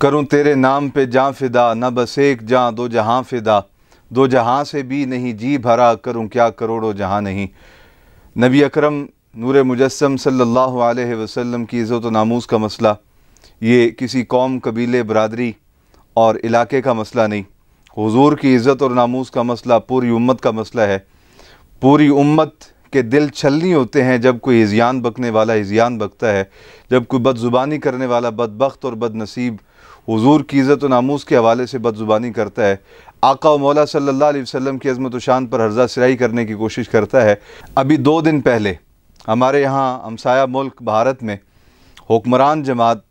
करूँ तेरे नाम पे जाँ फिदा न बस एक जाँ दो जहाँ फिदा दो जहाँ से भी नहीं जी भरा करूँ क्या करोड़ों जहाँ नहीं नबी अकरम नूर मुजस्म सल्लल्लाहु अलैहि वसल्लम की इज़्ज़त नामूस का मसला ये किसी कौम कबीले बरदरी और इलाके का मसला नहीं हुजूर की इज़्ज़त और नामूस का मसला पूरी उम्मत का मसला है पूरी उम्मत के दिल छलनी होते हैं जब कोई हिजियान बकने वाला हिजियान बकता है जब कोई बदज़ुबानी करने वाला बदबخت और बदनसीब हजूर की इज़्ज़त नामूस के हवाले से बदजुबानी करता है आका मौला सल्ला वसलम की अज़मत शान पर हर्जा सिराई करने की कोशिश करता है अभी दो दिन पहले हमारे यहाँ हमसाया मुल्क भारत में हुक्मरान जमात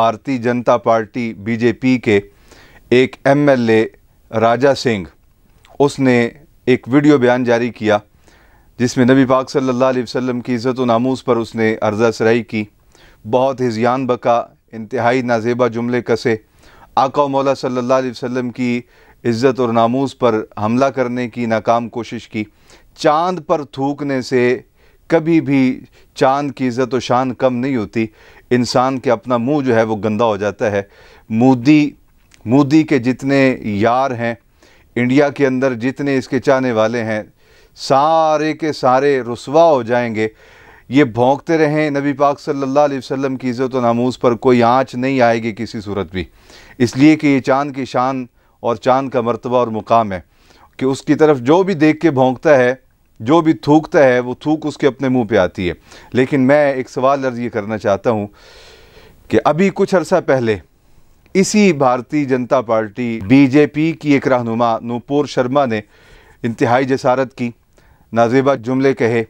भारतीय जनता पार्टी बीजेपी के एक एमएलए राजा सिंह उसने एक वीडियो बयान जारी किया जिसमें नबी पाक सल्लल्लाहु अलैहि वसल्लम की इज़्ज़त नामूस पर उसने अर्जा सराई की बहुत हिजियान बका इंतहाई नाजेबा जुमले कसे आका मौला सल्ला वसम की इज़्ज़त और नामूज़ पर हमला करने की नाकाम कोशिश की चांद पर थूकने से कभी भी चांद की इज़्ज़त और शान कम नहीं होती इंसान के अपना मुंह जो है वो गंदा हो जाता है मोदी मोदी के जितने यार हैं इंडिया के अंदर जितने इसके चाहने वाले हैं सारे के सारे रसवा हो जाएंगे ये भोंकते रहें नबी पाक सल्लल्लाहु अलैहि वसल्लम की इज़्ज़त और नामूस पर कोई आँच नहीं आएगी किसी सूरत भी इसलिए कि ये चाँद की शान और चाँद का मरतबा और मुकाम है कि उसकी तरफ जो भी देख के भोंकता है जो भी थूकता है वो थूक उसके अपने मुंह पे आती है लेकिन मैं एक सवाल अर्ज़ ये करना चाहता हूँ कि अभी कुछ अर्सा पहले इसी भारतीय जनता पार्टी बीजेपी की एक रहनुमा नूपुर शर्मा ने इंतहाई जसारत की नाजेबा जुमले कहे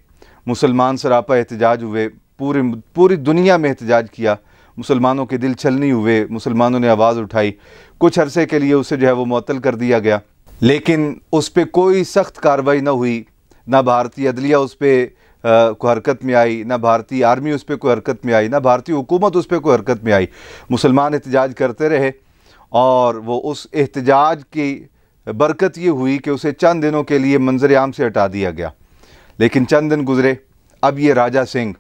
मुसलमान सरापा एहतजाज हुए पूरे पूरी दुनिया में एहतजाज किया मुसलमानों के दिल छलनी हुए मुसलमानों ने आवाज़ उठाई कुछ अरसे के लिए उसे जो है वो मअतल कर दिया गया लेकिन उस पर कोई सख्त कार्रवाई ना हुई ना भारतीय अदलिया उस पर को हरकत में आई ना भारतीय आर्मी उस पर कोई हरकत में आई ना भारतीय हुकूमत उस पर कोई हरकत में आई मुसलमान एहतजाज करते रहे और वो उस एहतजाज की बरकत ये हुई कि उसे चंद दिनों के लिए मंजर आम से हटा दिया गया लेकिन चंद दिन गुजरे अब ये राजा सिंह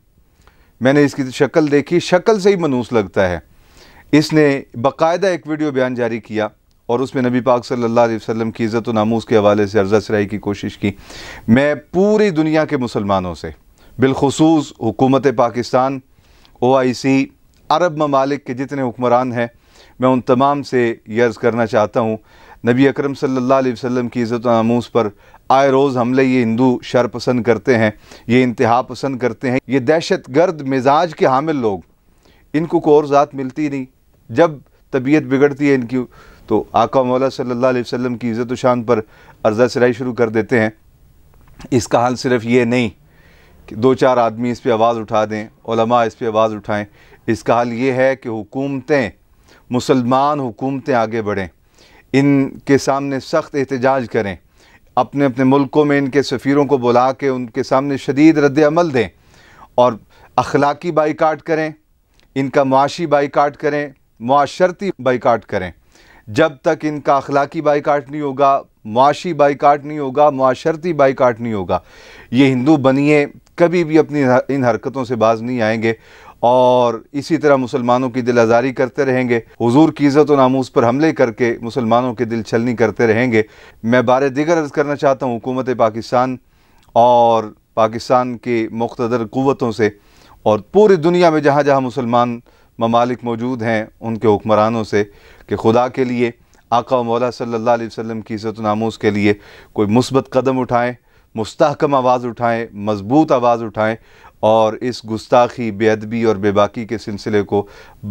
मैंने इसकी शक्ल देखी शक्ल से ही मनूस लगता है इसने बाकायदा एक वीडियो बयान जारी किया और उसमें नबी पाक सल्लल्लाहु अलैहि वसल्लम की इज़्ज़त नामूस के हवाले से अर्जा सराई की कोशिश की मैं पूरी दुनिया के मुसलमानों से बिलखसूस हुकूमत पाकिस्तान ओ आई सी अरब ममालिक के जितने हुक्मरान हैं मैं उन तमाम से यर्ज़ अर्ज़ करना चाहता हूँ नबी अकरम सल्लल्लाहु अलैहि वसल्लम की इज़्ज़त नामूस पर आए रोज़ हमले ये हिंदू शर पसंद करते हैं ये इंतहा पसंद करते हैं ये दहशत गर्द मिजाज के हामिल लोग इनको कोई और ज़ात मिलती नहीं जब तबीयत बिगड़ती है इनकी तो आका मौला सल्लल्लाहु अलैहि वसल्लम की इज़्ज़त शान पर अर्जा सराई शुरू कर देते हैं इसका हल सिर्फ ये नहीं कि दो चार आदमी इस पर आवाज़ उठा दें इस पर आवाज़ उठाएं इसका हल ये है कि हुकूमतें मुसलमान हुकूमतें आगे बढ़ें इनके सामने सख्त एहतजाज करें अपने अपने मुल्कों में इनके सफ़ीरों को बुला के उनके सामने शदीद रद्दमल दें और अखलाकी बाईकाट करें इनका मुआशी बाईकाट करें माशरती बाईकाट करें जब तक इनका अखलाकी बाईकाट नहीं होगा मुआशी बाईकाट नहीं होगा माशरती बाईकाट नहीं होगा ये हिंदू बनिए कभी भी अपनी इन हरकतों से बाज नहीं आएंगे और इसी तरह मुसलमानों की दिल आज़ारी करते रहेंगे हुजूर की इज़्ज़त नामूस पर हमले करके मुसलमानों के दिल छलनी करते रहेंगे मैं बार दिगर अर्ज़ करना चाहता हूँ हुकूमत पाकिस्तान और पाकिस्तान के मुख्तर क़वतों से और पूरी दुनिया में जहाँ जहाँ मुसलमान ममालिक मौजूद हैं उनके हुक्मरानों से कि खुदा के लिए आका मौला सल्ला वसम की इज़्ज़त नामूस के लिए कोई मुस्बत कदम उठाएँ मुस्तकम आवाज़ उठाएँ मजबूत आवाज़ उठाएँ और इस गुस्ताखी बेअदबी और बेबाकी के सिलसिले को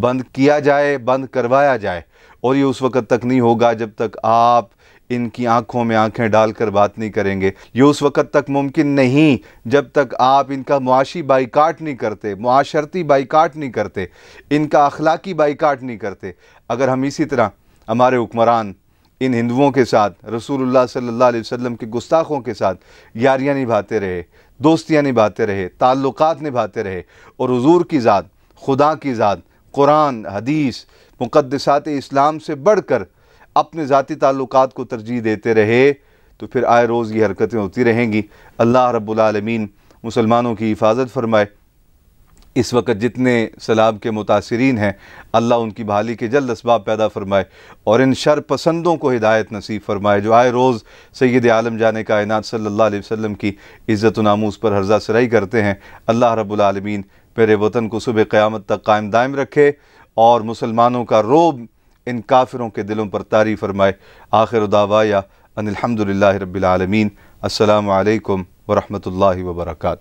बंद किया जाए बंद करवाया जाए और ये उस वक़्त तक नहीं होगा जब तक आप इनकी आंखों में आंखें डालकर बात नहीं करेंगे ये उस वक़्त तक मुमकिन नहीं जब तक आप इनका मुआशी बाइकाट नहीं करते मुआशरती बाइकाट नहीं करते इनका अखलाकी बाइकाट नहीं करते अगर हम इसी तरह हमारे हुक्मरान इन हिंदुओं के साथ रसूलुल्लाह सल्लल्लाहु अलैहि वसल्लम के गुस्ताखों के साथ यारियाँ निभाते रहे दोस्तियाँ निभाते रहे ताल्लुक़ निभाते रहे और हजूर की ज़ात खुदा की ज़ात कुरान हदीस मुक़दसात इस्लाम से बढ़ कर अपने ज़ाती ताल्लुकात को तरजीह देते रहे तो फिर आए रोज़ ये हरकतें होती रहेंगी अल्लाह रब्बुल मुसलमानों की हिफाजत फरमाए इस वक्त जितने सलाब के मुतासरीन हैं अल्लाह उनकी बहाली के जल्द इसबाब पैदा फ़रमाए और इन शर पसंदों को हिदायत नसीब फ़रमाए जो आए रोज़ सैद आलम जाने कायनात सल्ला वसम की इज़्ज़त नामूस पर हर्जा सराई करते हैं अल्लाह रबालमीन मेरे वतन को सुबह क़्यामत तक कायम दायम रखे और मुसलमानों का रोब इन काफिरों के दिलों पर तारी फ़रमाए आखिर दावाया अनिलहमदिल्ल रबालमीन अल्लाम वरहमल वर्का